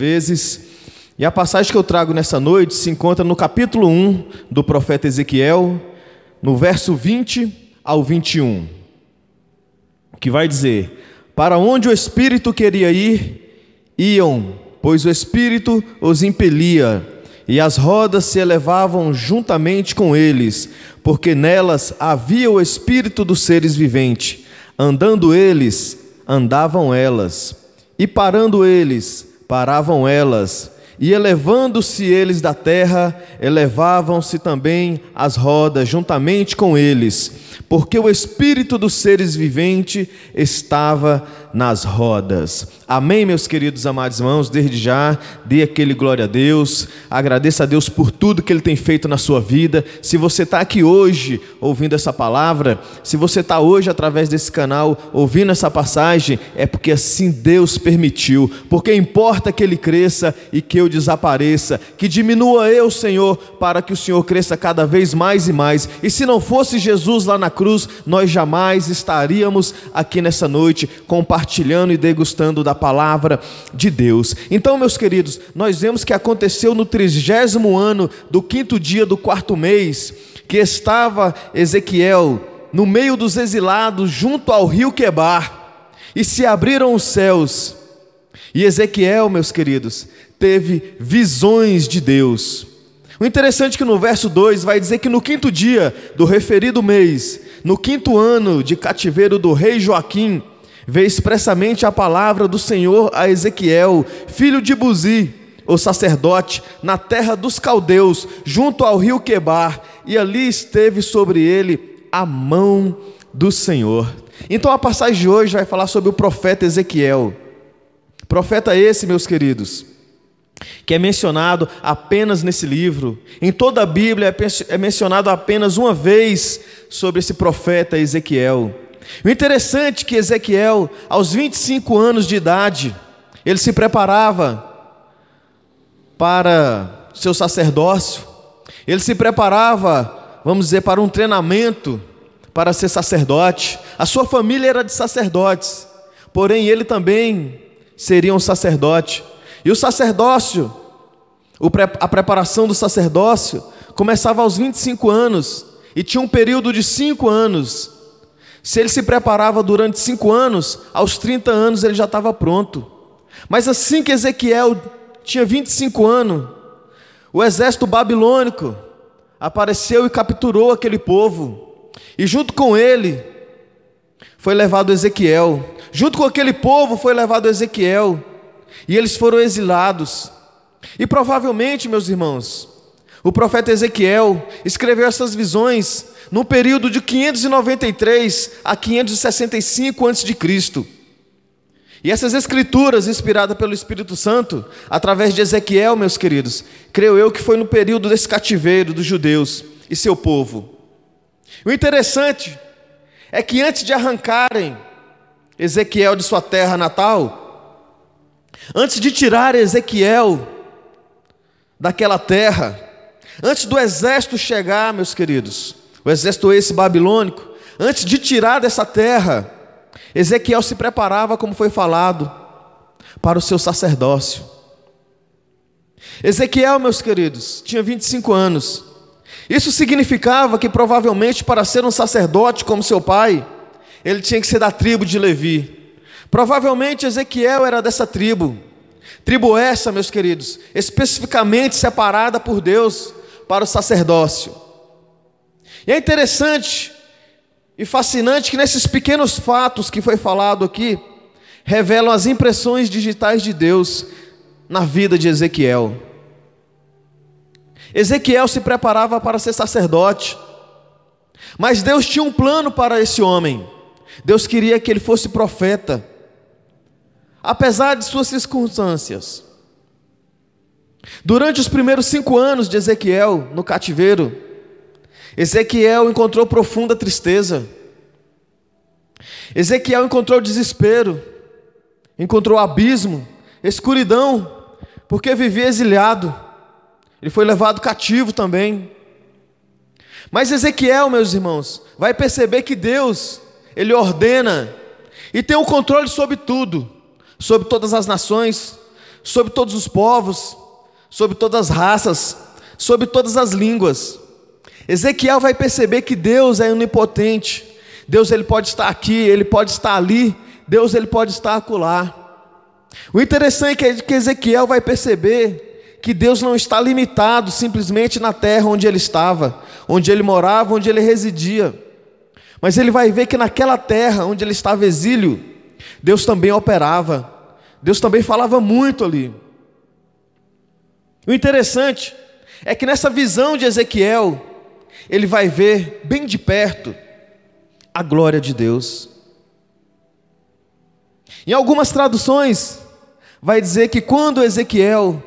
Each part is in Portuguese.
vezes. E a passagem que eu trago nessa noite se encontra no capítulo 1 do profeta Ezequiel, no verso 20 ao 21, que vai dizer: Para onde o espírito queria ir, iam, pois o espírito os impelia, e as rodas se elevavam juntamente com eles, porque nelas havia o espírito dos seres viventes. Andando eles, andavam elas, e parando eles, paravam elas, e elevando-se eles da terra, elevavam-se também as rodas juntamente com eles, porque o espírito dos seres viventes estava nas rodas. Amém, meus queridos amados irmãos? Desde já, dê aquele glória a Deus. Agradeça a Deus por tudo que Ele tem feito na sua vida. Se você está aqui hoje ouvindo essa palavra, se você está hoje através desse canal ouvindo essa passagem, é porque assim Deus permitiu. Porque importa que Ele cresça e que eu desapareça, que diminua eu, Senhor, para que o Senhor cresça cada vez mais e mais. E se não fosse Jesus lá na cruz, nós jamais estaríamos aqui nessa noite compartilhando compartilhando e degustando da palavra de Deus. Então, meus queridos, nós vemos que aconteceu no trigésimo ano do quinto dia do quarto mês, que estava Ezequiel no meio dos exilados junto ao rio Quebar, e se abriram os céus. E Ezequiel, meus queridos, teve visões de Deus. O interessante é que no verso 2 vai dizer que no quinto dia do referido mês, no quinto ano de cativeiro do rei Joaquim, vê expressamente a palavra do Senhor a Ezequiel, filho de Buzi, o sacerdote, na terra dos caldeus, junto ao rio Quebar, e ali esteve sobre ele a mão do Senhor. Então a passagem de hoje vai falar sobre o profeta Ezequiel. Profeta esse, meus queridos, que é mencionado apenas nesse livro. Em toda a Bíblia é, é mencionado apenas uma vez sobre esse profeta Ezequiel. O interessante é que Ezequiel, aos 25 anos de idade, ele se preparava para seu sacerdócio, ele se preparava, vamos dizer, para um treinamento para ser sacerdote. A sua família era de sacerdotes, porém ele também seria um sacerdote. E o sacerdócio, a preparação do sacerdócio, começava aos 25 anos e tinha um período de cinco anos se ele se preparava durante cinco anos, aos 30 anos ele já estava pronto. Mas assim que Ezequiel tinha 25 anos, o exército babilônico apareceu e capturou aquele povo. E junto com ele foi levado Ezequiel. Junto com aquele povo foi levado Ezequiel. E eles foram exilados. E provavelmente, meus irmãos, o profeta Ezequiel escreveu essas visões no período de 593 a 565 a.C. E essas escrituras, inspiradas pelo Espírito Santo, através de Ezequiel, meus queridos, creio eu que foi no período desse cativeiro dos judeus e seu povo. O interessante é que antes de arrancarem Ezequiel de sua terra natal, antes de tirar Ezequiel daquela terra, antes do exército chegar, meus queridos, o exército esse babilônico, antes de tirar dessa terra, Ezequiel se preparava, como foi falado, para o seu sacerdócio. Ezequiel, meus queridos, tinha 25 anos. Isso significava que provavelmente para ser um sacerdote como seu pai, ele tinha que ser da tribo de Levi. Provavelmente Ezequiel era dessa tribo. Tribo essa, meus queridos, especificamente separada por Deus para o sacerdócio. E é interessante e fascinante que nesses pequenos fatos que foi falado aqui, revelam as impressões digitais de Deus na vida de Ezequiel. Ezequiel se preparava para ser sacerdote, mas Deus tinha um plano para esse homem. Deus queria que ele fosse profeta, apesar de suas circunstâncias. Durante os primeiros cinco anos de Ezequiel no cativeiro, Ezequiel encontrou profunda tristeza. Ezequiel encontrou desespero, encontrou abismo, escuridão, porque vivia exilhado. Ele foi levado cativo também. Mas Ezequiel, meus irmãos, vai perceber que Deus, ele ordena e tem o controle sobre tudo, sobre todas as nações, sobre todos os povos, sobre todas as raças, sobre todas as línguas. Ezequiel vai perceber que Deus é onipotente. Deus ele pode estar aqui, ele pode estar ali, Deus ele pode estar acolá. O interessante é que Ezequiel vai perceber que Deus não está limitado simplesmente na terra onde ele estava, onde ele morava, onde ele residia. Mas ele vai ver que naquela terra onde ele estava exílio, Deus também operava. Deus também falava muito ali. O interessante é que nessa visão de Ezequiel, ele vai ver bem de perto a glória de Deus. Em algumas traduções, vai dizer que quando Ezequiel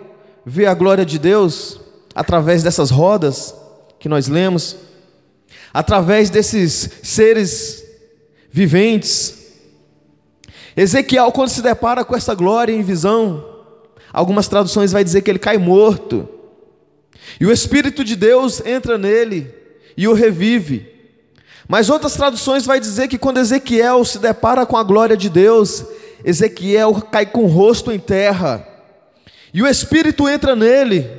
vê a glória de Deus, através dessas rodas que nós lemos, através desses seres viventes, Ezequiel, quando se depara com essa glória em visão, algumas traduções vai dizer que ele cai morto, e o Espírito de Deus entra nele, e o revive. Mas outras traduções vai dizer que quando Ezequiel se depara com a glória de Deus, Ezequiel cai com o rosto em terra. E o espírito entra nele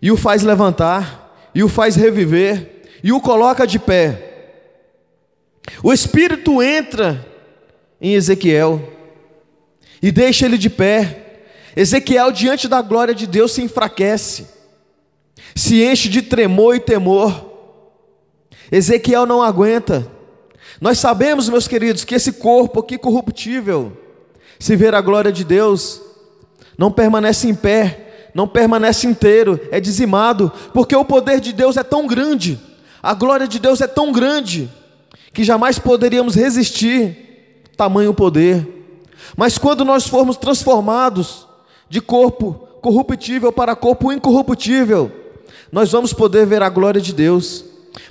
e o faz levantar, e o faz reviver, e o coloca de pé. O espírito entra em Ezequiel e deixa ele de pé. Ezequiel, diante da glória de Deus, se enfraquece se enche de tremor e temor. Ezequiel não aguenta. Nós sabemos, meus queridos, que esse corpo aqui corruptível, se ver a glória de Deus, não permanece em pé, não permanece inteiro, é dizimado, porque o poder de Deus é tão grande, a glória de Deus é tão grande, que jamais poderíamos resistir tamanho poder. Mas quando nós formos transformados de corpo corruptível para corpo incorruptível, nós vamos poder ver a glória de Deus.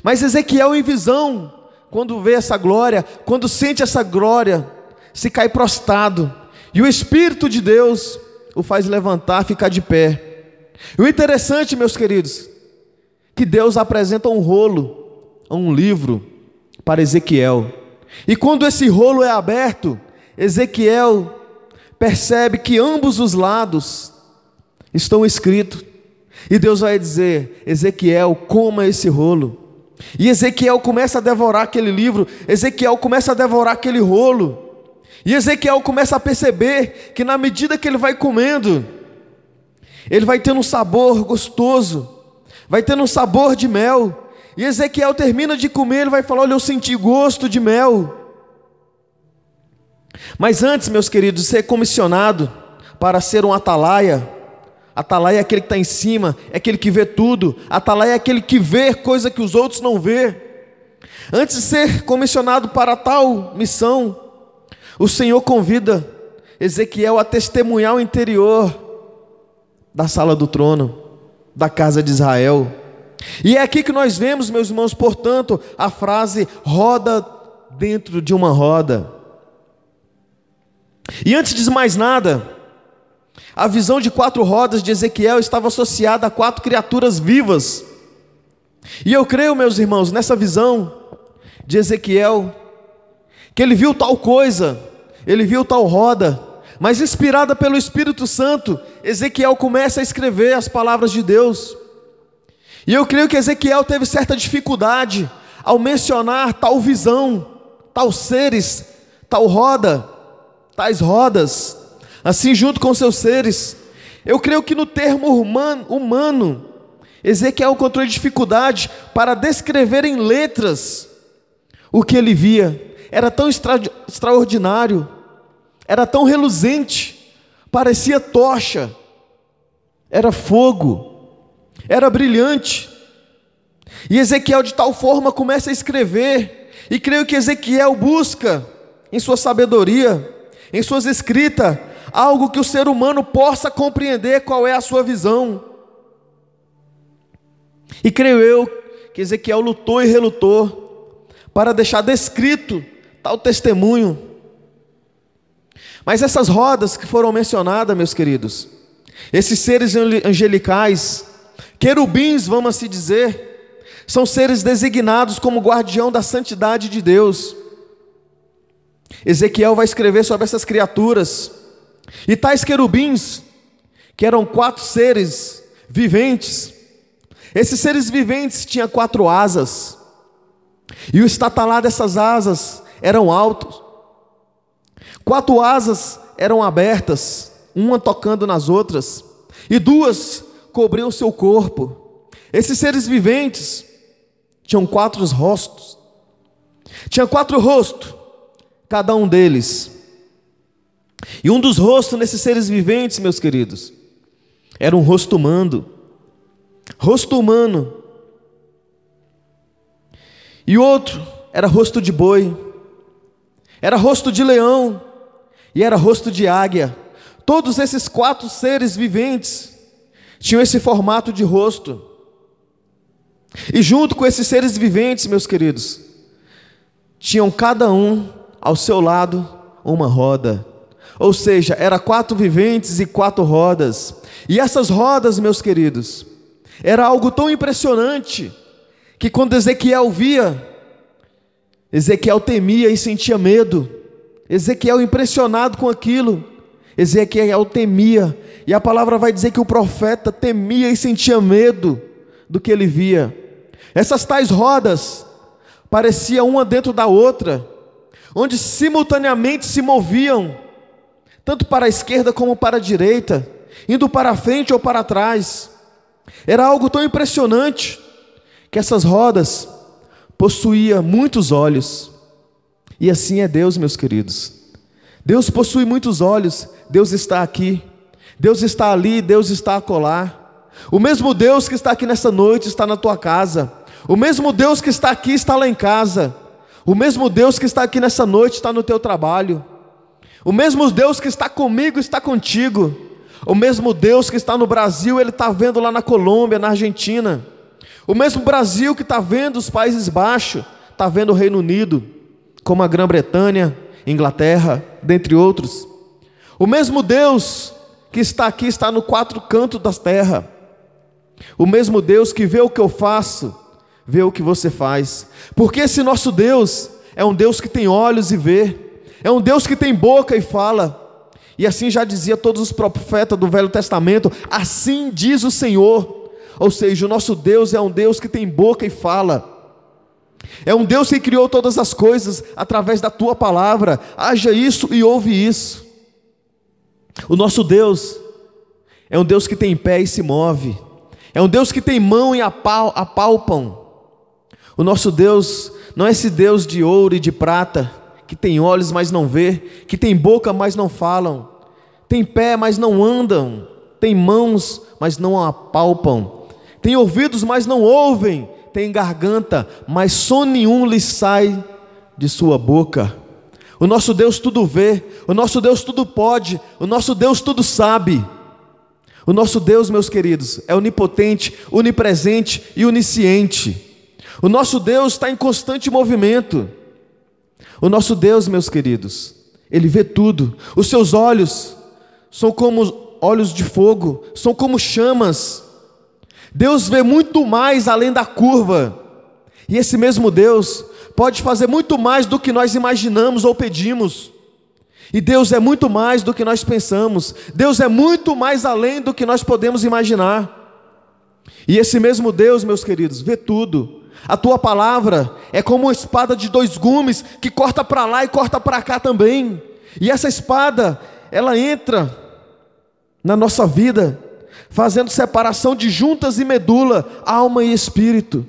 Mas Ezequiel, em visão, quando vê essa glória, quando sente essa glória, se cai prostrado, e o Espírito de Deus o faz levantar, ficar de pé. E o interessante, meus queridos, que Deus apresenta um rolo, um livro para Ezequiel. E quando esse rolo é aberto, Ezequiel percebe que ambos os lados estão escritos e Deus vai dizer: Ezequiel, coma esse rolo. E Ezequiel começa a devorar aquele livro, Ezequiel começa a devorar aquele rolo. E Ezequiel começa a perceber que na medida que ele vai comendo, ele vai tendo um sabor gostoso, vai tendo um sabor de mel. E Ezequiel termina de comer, ele vai falar: Olha, eu senti gosto de mel. Mas antes, meus queridos, ser comissionado para ser um atalaia, Atalaia é aquele que está em cima, é aquele que vê tudo. Atalaia é aquele que vê coisa que os outros não vê. Antes de ser comissionado para tal missão, o Senhor convida Ezequiel a testemunhar o interior da sala do trono, da casa de Israel. E é aqui que nós vemos, meus irmãos, portanto, a frase roda dentro de uma roda. E antes de mais nada, a visão de quatro rodas de Ezequiel estava associada a quatro criaturas vivas. E eu creio, meus irmãos, nessa visão de Ezequiel, que ele viu tal coisa, ele viu tal roda, mas inspirada pelo Espírito Santo, Ezequiel começa a escrever as palavras de Deus. E eu creio que Ezequiel teve certa dificuldade ao mencionar tal visão, tal seres, tal roda, tais rodas assim junto com seus seres. Eu creio que no termo humano, Ezequiel encontrou dificuldade para descrever em letras o que ele via. Era tão extra, extraordinário, era tão reluzente, parecia tocha, era fogo, era brilhante. E Ezequiel, de tal forma, começa a escrever, e creio que Ezequiel busca, em sua sabedoria, em suas escritas, algo que o ser humano possa compreender qual é a sua visão. E creio eu que Ezequiel lutou e relutou para deixar descrito tal testemunho. Mas essas rodas que foram mencionadas, meus queridos, esses seres angelicais, querubins, vamos assim dizer, são seres designados como guardião da santidade de Deus. Ezequiel vai escrever sobre essas criaturas. E tais querubins, que eram quatro seres viventes, esses seres viventes tinham quatro asas, e o estatalar dessas asas eram altos. Quatro asas eram abertas, uma tocando nas outras, e duas cobriam seu corpo. Esses seres viventes tinham quatro rostos, tinha quatro rostos, cada um deles. E um dos rostos nesses seres viventes, meus queridos, era um rosto humano. Rosto humano. E outro era rosto de boi, era rosto de leão e era rosto de águia. Todos esses quatro seres viventes tinham esse formato de rosto. E junto com esses seres viventes, meus queridos, tinham cada um ao seu lado uma roda ou seja, era quatro viventes e quatro rodas. E essas rodas, meus queridos, era algo tão impressionante que quando Ezequiel via, Ezequiel temia e sentia medo. Ezequiel impressionado com aquilo. Ezequiel temia, e a palavra vai dizer que o profeta temia e sentia medo do que ele via. Essas tais rodas pareciam uma dentro da outra, onde simultaneamente se moviam tanto para a esquerda como para a direita, indo para frente ou para trás. Era algo tão impressionante que essas rodas possuía muitos olhos. E assim é Deus, meus queridos. Deus possui muitos olhos, Deus está aqui, Deus está ali, Deus está acolá. O mesmo Deus que está aqui nessa noite está na tua casa. O mesmo Deus que está aqui está lá em casa. O mesmo Deus que está aqui nessa noite está no teu trabalho. O mesmo Deus que está comigo está contigo. O mesmo Deus que está no Brasil, Ele está vendo lá na Colômbia, na Argentina. O mesmo Brasil que está vendo os Países Baixos, está vendo o Reino Unido, como a Grã-Bretanha, Inglaterra, dentre outros. O mesmo Deus que está aqui está no quatro cantos das terras. O mesmo Deus que vê o que eu faço, vê o que você faz. Porque esse nosso Deus é um Deus que tem olhos e vê. É um Deus que tem boca e fala. E assim já dizia todos os profetas do Velho Testamento: assim diz o Senhor. Ou seja, o nosso Deus é um Deus que tem boca e fala. É um Deus que criou todas as coisas através da tua palavra. Haja isso e ouve isso. O nosso Deus é um Deus que tem pé e se move. É um Deus que tem mão e apal apalpam. O nosso Deus não é esse Deus de ouro e de prata que tem olhos, mas não vê, que tem boca, mas não falam, tem pé, mas não andam, tem mãos, mas não apalpam, tem ouvidos, mas não ouvem, tem garganta, mas som nenhum lhe sai de sua boca. O nosso Deus tudo vê, o nosso Deus tudo pode, o nosso Deus tudo sabe. O nosso Deus, meus queridos, é onipotente, onipresente e onisciente. O nosso Deus está em constante movimento. O nosso Deus, meus queridos, ele vê tudo. Os seus olhos são como olhos de fogo, são como chamas. Deus vê muito mais além da curva. E esse mesmo Deus pode fazer muito mais do que nós imaginamos ou pedimos. E Deus é muito mais do que nós pensamos. Deus é muito mais além do que nós podemos imaginar. E esse mesmo Deus, meus queridos, vê tudo. A tua palavra é como uma espada de dois gumes que corta para lá e corta para cá também. E essa espada, ela entra na nossa vida, fazendo separação de juntas e medula, alma e espírito.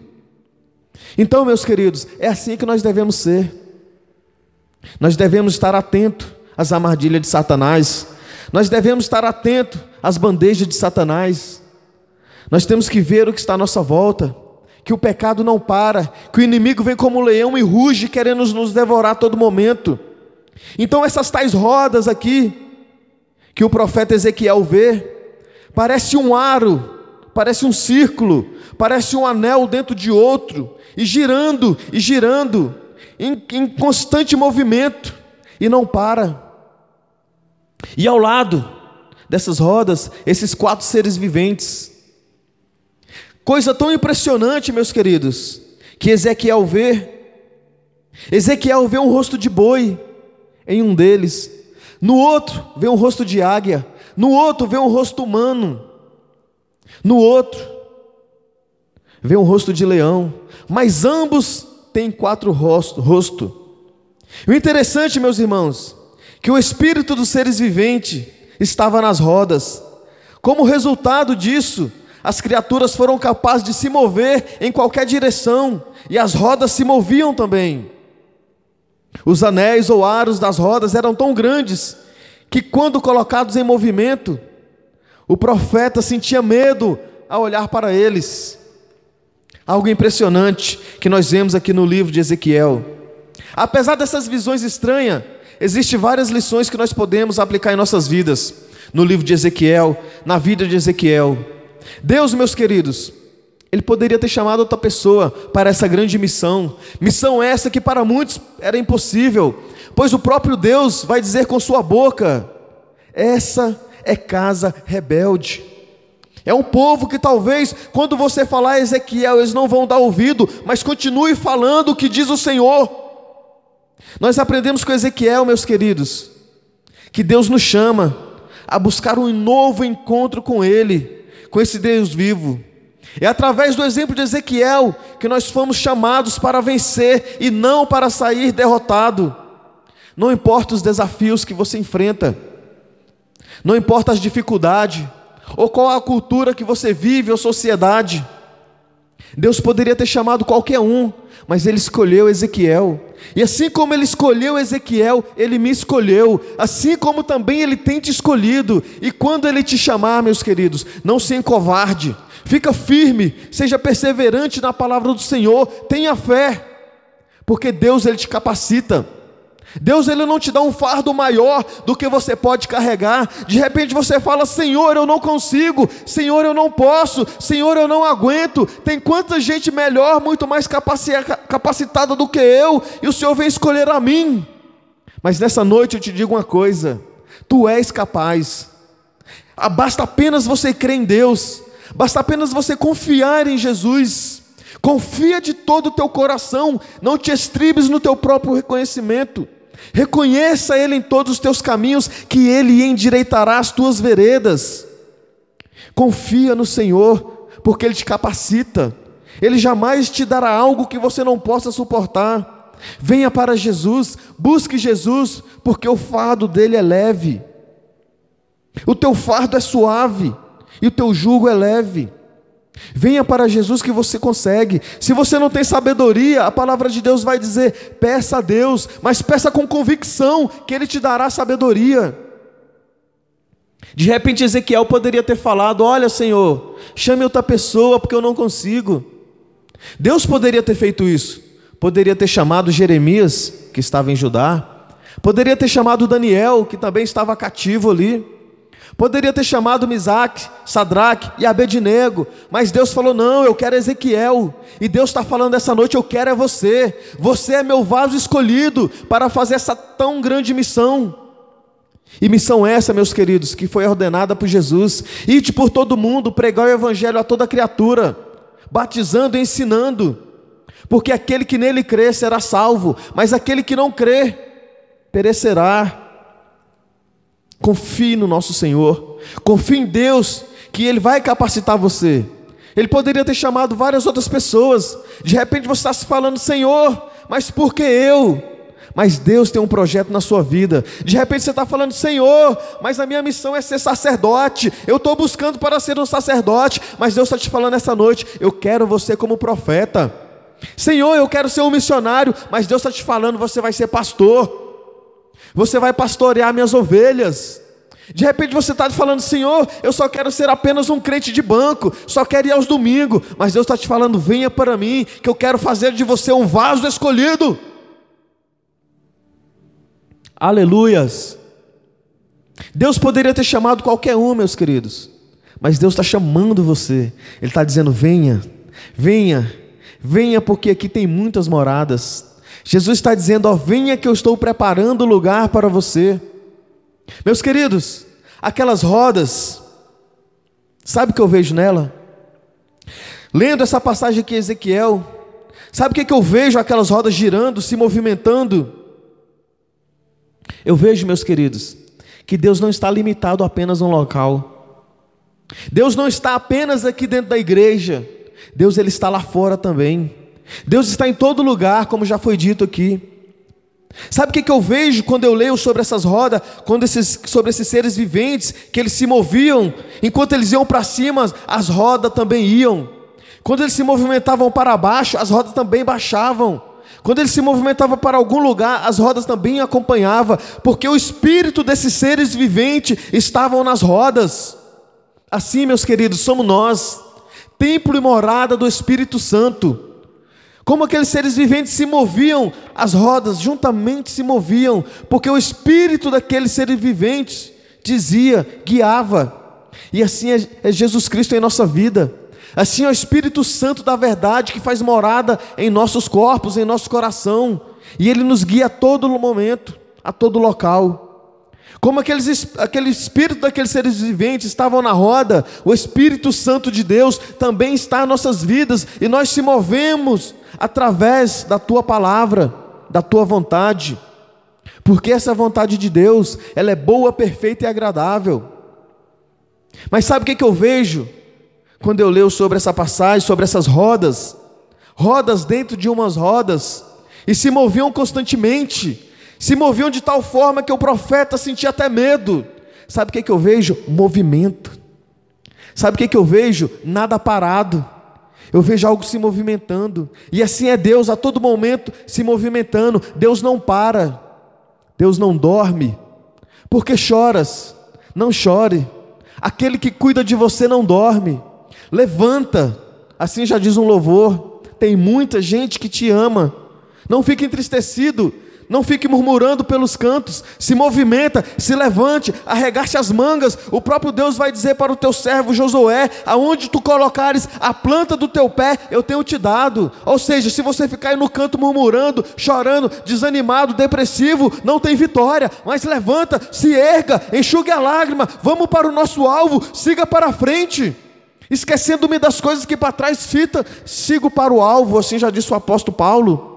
Então, meus queridos, é assim que nós devemos ser. Nós devemos estar atento às armadilhas de Satanás. Nós devemos estar atento às bandejas de Satanás. Nós temos que ver o que está à nossa volta que o pecado não para, que o inimigo vem como um leão e ruge querendo nos devorar a todo momento. Então essas tais rodas aqui que o profeta Ezequiel vê, parece um aro, parece um círculo, parece um anel dentro de outro, e girando e girando em, em constante movimento e não para. E ao lado dessas rodas, esses quatro seres viventes, Coisa tão impressionante, meus queridos, que Ezequiel vê. Ezequiel vê um rosto de boi em um deles, no outro vê um rosto de águia, no outro vê um rosto humano, no outro vê um rosto de leão, mas ambos têm quatro rosto, rosto. O interessante, meus irmãos, que o espírito dos seres viventes estava nas rodas. Como resultado disso, as criaturas foram capazes de se mover em qualquer direção, e as rodas se moviam também. Os anéis ou aros das rodas eram tão grandes que, quando colocados em movimento, o profeta sentia medo ao olhar para eles. Algo impressionante que nós vemos aqui no livro de Ezequiel. Apesar dessas visões estranhas, existem várias lições que nós podemos aplicar em nossas vidas. No livro de Ezequiel, na vida de Ezequiel, Deus, meus queridos, ele poderia ter chamado outra pessoa para essa grande missão, missão essa que para muitos era impossível, pois o próprio Deus vai dizer com sua boca: essa é casa rebelde. É um povo que talvez, quando você falar Ezequiel, eles não vão dar ouvido, mas continue falando o que diz o Senhor. Nós aprendemos com Ezequiel, meus queridos, que Deus nos chama a buscar um novo encontro com Ele com esse Deus vivo. É através do exemplo de Ezequiel que nós fomos chamados para vencer e não para sair derrotado. Não importa os desafios que você enfrenta, não importa as dificuldades, ou qual a cultura que você vive ou sociedade, Deus poderia ter chamado qualquer um, mas ele escolheu Ezequiel. E assim como ele escolheu Ezequiel, ele me escolheu, assim como também ele tem te escolhido. E quando ele te chamar, meus queridos, não se encovarde, fica firme, seja perseverante na palavra do Senhor, tenha fé, porque Deus ele te capacita. Deus ele não te dá um fardo maior do que você pode carregar. De repente você fala: Senhor, eu não consigo. Senhor, eu não posso. Senhor, eu não aguento. Tem quanta gente melhor, muito mais capacitada do que eu, e o Senhor vem escolher a mim. Mas nessa noite eu te digo uma coisa: tu és capaz. Ah, basta apenas você crer em Deus. Basta apenas você confiar em Jesus. Confia de todo o teu coração, não te estribes no teu próprio reconhecimento. Reconheça Ele em todos os teus caminhos, que Ele endireitará as tuas veredas. Confia no Senhor, porque Ele te capacita. Ele jamais te dará algo que você não possa suportar. Venha para Jesus, busque Jesus, porque o fardo dele é leve. O teu fardo é suave e o teu jugo é leve. Venha para Jesus que você consegue. Se você não tem sabedoria, a palavra de Deus vai dizer: peça a Deus, mas peça com convicção que Ele te dará sabedoria. De repente, Ezequiel poderia ter falado: Olha, Senhor, chame outra pessoa porque eu não consigo. Deus poderia ter feito isso. Poderia ter chamado Jeremias, que estava em Judá. Poderia ter chamado Daniel, que também estava cativo ali. Poderia ter chamado Misaque, Sadraque e Abednego, mas Deus falou: Não, eu quero Ezequiel. E Deus está falando essa noite: Eu quero é você. Você é meu vaso escolhido para fazer essa tão grande missão. E missão essa, meus queridos, que foi ordenada por Jesus: Ide por todo mundo, pregar o evangelho a toda criatura, batizando e ensinando. Porque aquele que nele crê será salvo, mas aquele que não crê perecerá. Confie no nosso Senhor. Confie em Deus que Ele vai capacitar você. Ele poderia ter chamado várias outras pessoas. De repente você está se falando, Senhor, mas por que eu? Mas Deus tem um projeto na sua vida. De repente você está falando, Senhor, mas a minha missão é ser sacerdote. Eu estou buscando para ser um sacerdote. Mas Deus está te falando essa noite, eu quero você como profeta. Senhor, eu quero ser um missionário. Mas Deus está te falando, você vai ser pastor. Você vai pastorear minhas ovelhas. De repente você está falando, Senhor, eu só quero ser apenas um crente de banco, só quero ir aos domingos, mas Deus está te falando, venha para mim, que eu quero fazer de você um vaso escolhido. Aleluias. Deus poderia ter chamado qualquer um, meus queridos, mas Deus está chamando você, Ele está dizendo: venha, venha, venha, porque aqui tem muitas moradas, Jesus está dizendo: Ó, venha que eu estou preparando lugar para você. Meus queridos, aquelas rodas, sabe o que eu vejo nela? Lendo essa passagem aqui em Ezequiel, sabe o que, é que eu vejo aquelas rodas girando, se movimentando? Eu vejo, meus queridos, que Deus não está limitado apenas a um local. Deus não está apenas aqui dentro da igreja. Deus ele está lá fora também. Deus está em todo lugar, como já foi dito aqui. Sabe o que, eu vejo quando eu leio sobre essas rodas, quando esses, sobre esses seres viventes, que eles se moviam, enquanto eles iam para cima, as rodas também iam. Quando eles se movimentavam para baixo, as rodas também baixavam. Quando eles se movimentavam para algum lugar, as rodas também acompanhavam, porque o espírito desses seres viventes estavam nas rodas. Assim, meus queridos, somos nós, templo e morada do Espírito Santo. Como aqueles seres viventes se moviam, as rodas juntamente se moviam, porque o espírito daqueles seres viventes dizia, guiava. E assim é, é Jesus Cristo em nossa vida. Assim é o Espírito Santo da verdade que faz morada em nossos corpos, em nosso coração, e ele nos guia a todo momento, a todo local. Como aqueles, aquele espírito daqueles seres viventes estavam na roda, o Espírito Santo de Deus também está em nossas vidas e nós se movemos através da tua palavra, da tua vontade. Porque essa vontade de Deus, ela é boa, perfeita e agradável. Mas sabe o que, é que eu vejo quando eu leio sobre essa passagem, sobre essas rodas? Rodas dentro de umas rodas, e se moviam constantemente, se moviam de tal forma que o profeta sentia até medo. Sabe o que, é que eu vejo? Movimento. Sabe o que, é que eu vejo? Nada parado. Eu vejo algo se movimentando. E assim é Deus a todo momento se movimentando. Deus não para. Deus não dorme. Porque choras? Não chore. Aquele que cuida de você não dorme. Levanta. Assim já diz um louvor. Tem muita gente que te ama. Não fique entristecido não fique murmurando pelos cantos, se movimenta, se levante, arregaste as mangas. O próprio Deus vai dizer para o teu servo Josué: aonde tu colocares a planta do teu pé, eu tenho te dado. Ou seja, se você ficar aí no canto murmurando, chorando, desanimado, depressivo, não tem vitória. Mas levanta, se erga, enxugue a lágrima, vamos para o nosso alvo, siga para a frente. Esquecendo-me das coisas que para trás fita, sigo para o alvo, assim já disse o apóstolo Paulo.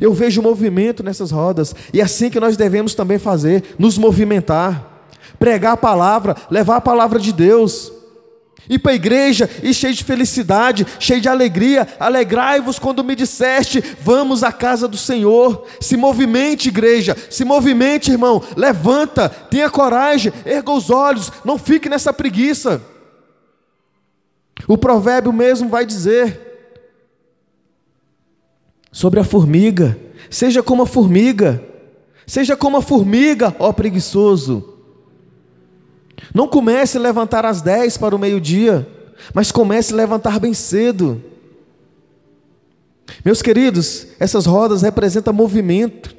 Eu vejo movimento nessas rodas, e é assim que nós devemos também fazer, nos movimentar, pregar a palavra, levar a palavra de Deus. Ir para a igreja e cheio de felicidade, cheio de alegria, alegrai-vos quando me disseste, vamos à casa do Senhor. Se movimente, igreja, se movimente, irmão, levanta, tenha coragem, erga os olhos, não fique nessa preguiça. O provérbio mesmo vai dizer: sobre a formiga. Seja como a formiga. Seja como a formiga, ó preguiçoso. Não comece a levantar às dez para o meio-dia, mas comece a levantar bem cedo. Meus queridos, essas rodas representam movimento.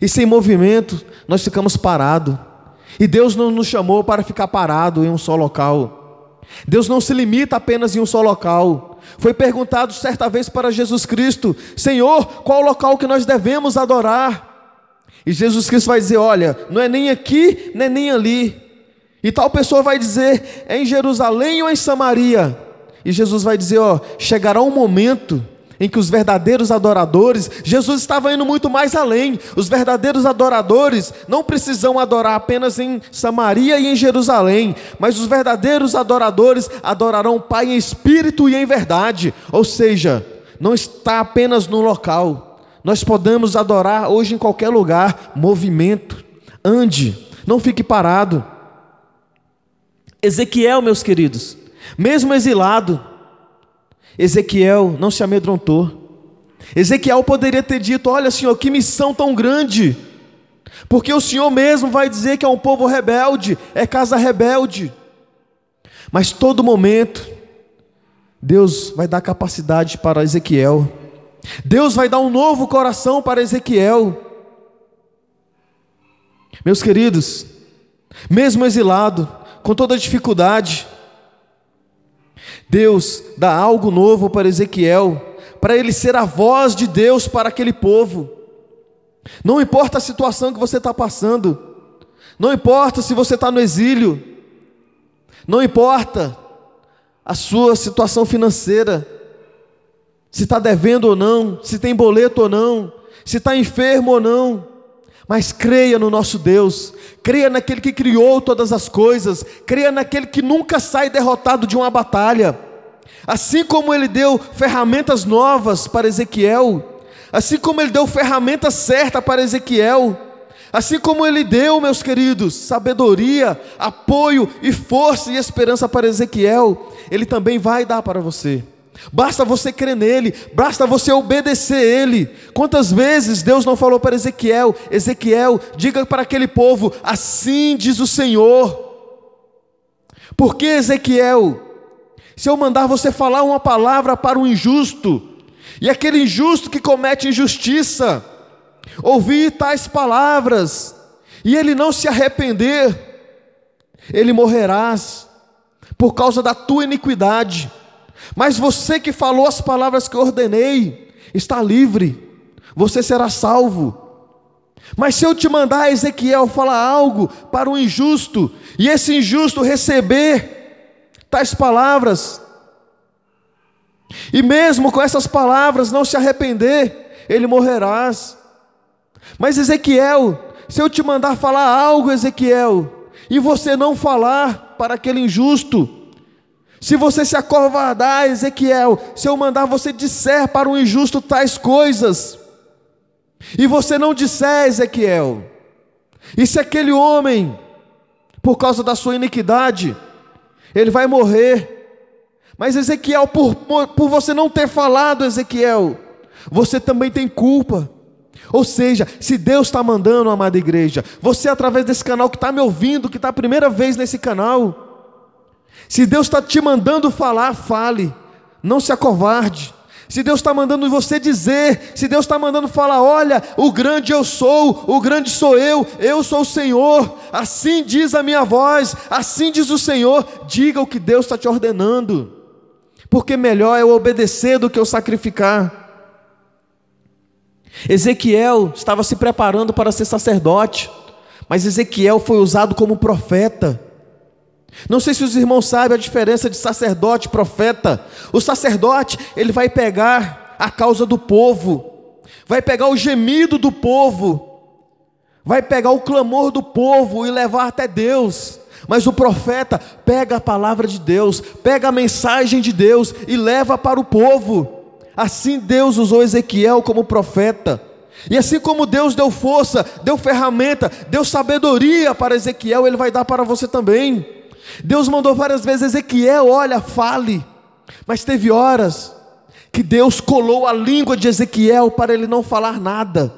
E sem movimento, nós ficamos parados. E Deus não nos chamou para ficar parado em um só local. Deus não se limita apenas em um só local. Foi perguntado certa vez para Jesus Cristo: Senhor, qual o local que nós devemos adorar? E Jesus Cristo vai dizer: Olha, não é nem aqui, nem, nem ali. E tal pessoa vai dizer: É em Jerusalém ou em Samaria? E Jesus vai dizer: Ó, chegará um momento em que os verdadeiros adoradores, Jesus estava indo muito mais além. Os verdadeiros adoradores não precisam adorar apenas em Samaria e em Jerusalém, mas os verdadeiros adoradores adorarão o Pai em espírito e em verdade. Ou seja, não está apenas no local. Nós podemos adorar hoje em qualquer lugar. Movimento, ande, não fique parado. Ezequiel, meus queridos, mesmo exilado, Ezequiel não se amedrontou. Ezequiel poderia ter dito: Olha, Senhor, que missão tão grande, porque o Senhor mesmo vai dizer que é um povo rebelde, é casa rebelde. Mas todo momento, Deus vai dar capacidade para Ezequiel, Deus vai dar um novo coração para Ezequiel. Meus queridos, mesmo exilado, com toda dificuldade, Deus dá algo novo para Ezequiel, para ele ser a voz de Deus para aquele povo. Não importa a situação que você está passando, não importa se você está no exílio, não importa a sua situação financeira, se está devendo ou não, se tem boleto ou não, se está enfermo ou não, mas creia no nosso Deus, creia naquele que criou todas as coisas, creia naquele que nunca sai derrotado de uma batalha. Assim como ele deu ferramentas novas para Ezequiel, assim como ele deu ferramenta certa para Ezequiel, assim como ele deu, meus queridos, sabedoria, apoio e força e esperança para Ezequiel, ele também vai dar para você. Basta você crer nele, basta você obedecer ele. Quantas vezes Deus não falou para Ezequiel: Ezequiel, diga para aquele povo, assim diz o Senhor. Por que Ezequiel? Se eu mandar você falar uma palavra para um injusto, e aquele injusto que comete injustiça, ouvir tais palavras, e ele não se arrepender, ele morrerás por causa da tua iniquidade. Mas você que falou as palavras que ordenei, está livre, você será salvo. Mas se eu te mandar Ezequiel falar algo para o injusto, e esse injusto receber tais palavras, e mesmo com essas palavras não se arrepender, ele morrerás. Mas Ezequiel, se eu te mandar falar algo, Ezequiel, e você não falar para aquele injusto, se você se acovardar, Ezequiel, se eu mandar você disser para o injusto tais coisas, e você não disser, Ezequiel, e se é aquele homem, por causa da sua iniquidade, ele vai morrer, mas Ezequiel, por, por você não ter falado, Ezequiel, você também tem culpa. Ou seja, se Deus está mandando, amada igreja, você através desse canal que está me ouvindo, que está a primeira vez nesse canal, se Deus está te mandando falar, fale. Não se acovarde. Se Deus está mandando você dizer, se Deus está mandando falar, olha, o grande eu sou, o grande sou eu, eu sou o Senhor, assim diz a minha voz, assim diz o Senhor, diga o que Deus está te ordenando, porque melhor é eu obedecer do que eu sacrificar. Ezequiel estava se preparando para ser sacerdote, mas Ezequiel foi usado como profeta. Não sei se os irmãos sabem a diferença de sacerdote e profeta. O sacerdote, ele vai pegar a causa do povo, vai pegar o gemido do povo, vai pegar o clamor do povo e levar até Deus. Mas o profeta pega a palavra de Deus, pega a mensagem de Deus e leva para o povo. Assim Deus usou Ezequiel como profeta. E assim como Deus deu força, deu ferramenta, deu sabedoria para Ezequiel, Ele vai dar para você também. Deus mandou várias vezes Ezequiel, olha, fale. Mas teve horas que Deus colou a língua de Ezequiel para ele não falar nada.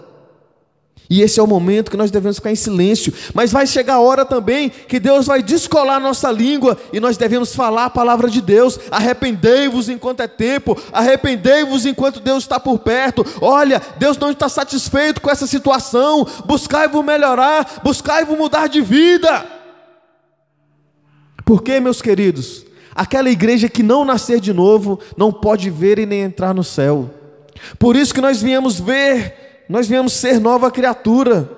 E esse é o momento que nós devemos ficar em silêncio. Mas vai chegar a hora também que Deus vai descolar nossa língua e nós devemos falar a palavra de Deus. Arrependei-vos enquanto é tempo, arrependei-vos enquanto Deus está por perto. Olha, Deus não está satisfeito com essa situação. Buscai-vos melhorar, buscai-vos mudar de vida. Porque, meus queridos, aquela igreja que não nascer de novo não pode ver e nem entrar no céu. Por isso que nós viemos ver, nós viemos ser nova criatura.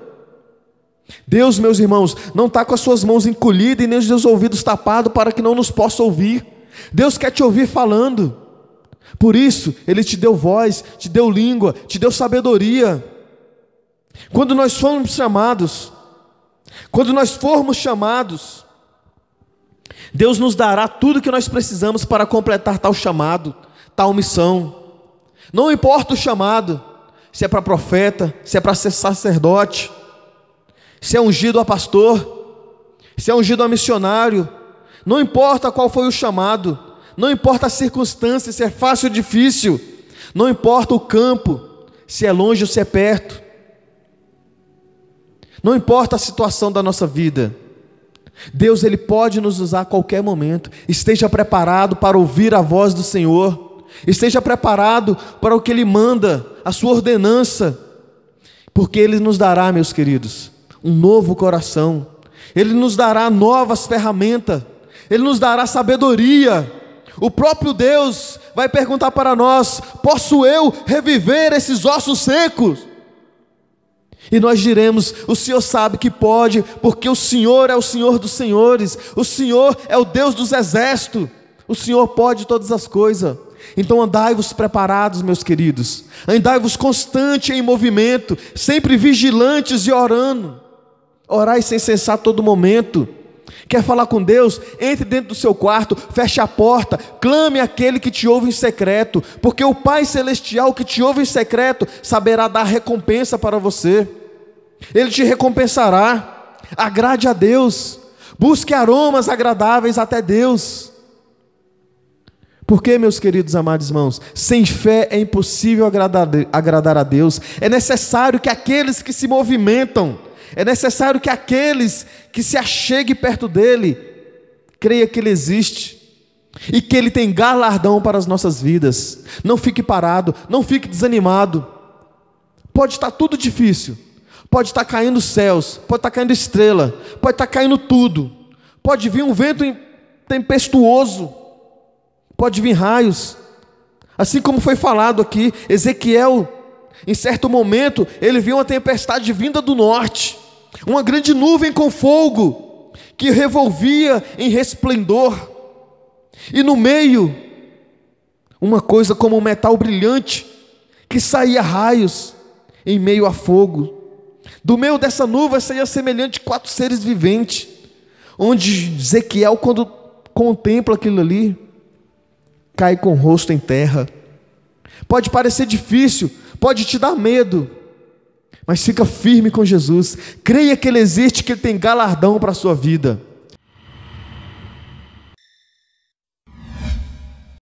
Deus, meus irmãos, não está com as suas mãos encolhidas e nem os seus ouvidos tapados para que não nos possa ouvir. Deus quer te ouvir falando. Por isso, Ele te deu voz, te deu língua, te deu sabedoria. Quando nós formos chamados, quando nós formos chamados, Deus nos dará tudo que nós precisamos para completar tal chamado, tal missão. Não importa o chamado, se é para profeta, se é para ser sacerdote, se é ungido a pastor, se é ungido a missionário, não importa qual foi o chamado, não importa a circunstância, se é fácil ou difícil, não importa o campo, se é longe ou se é perto, não importa a situação da nossa vida, Deus ele pode nos usar a qualquer momento. Esteja preparado para ouvir a voz do Senhor. Esteja preparado para o que ele manda, a sua ordenança. Porque ele nos dará, meus queridos, um novo coração. Ele nos dará novas ferramentas. Ele nos dará sabedoria. O próprio Deus vai perguntar para nós: "Posso eu reviver esses ossos secos?" E nós diremos: O Senhor sabe que pode, porque o Senhor é o Senhor dos senhores, o Senhor é o Deus dos exércitos, o Senhor pode todas as coisas. Então andai-vos preparados, meus queridos, andai-vos constante em movimento, sempre vigilantes e orando. Orai sem cessar todo momento Quer falar com Deus? Entre dentro do seu quarto, feche a porta, clame aquele que te ouve em secreto, porque o Pai Celestial que te ouve em secreto saberá dar recompensa para você. Ele te recompensará. Agrade a Deus, busque aromas agradáveis até Deus. Porque, meus queridos amados irmãos, sem fé é impossível agradar, agradar a Deus, é necessário que aqueles que se movimentam, é necessário que aqueles que se acheguem perto dele creia que ele existe e que ele tem galardão para as nossas vidas. Não fique parado, não fique desanimado. Pode estar tudo difícil, pode estar caindo céus, pode estar caindo estrela, pode estar caindo tudo, pode vir um vento tempestuoso, pode vir raios. Assim como foi falado aqui, Ezequiel em certo momento, ele viu uma tempestade vinda do norte, uma grande nuvem com fogo, que revolvia em resplendor, e no meio, uma coisa como um metal brilhante, que saía raios em meio a fogo. Do meio dessa nuvem saía semelhante quatro seres viventes, onde Ezequiel, quando contempla aquilo ali, cai com o rosto em terra. Pode parecer difícil, pode te dar medo, mas fica firme com Jesus, creia que Ele existe, que Ele tem galardão para a sua vida.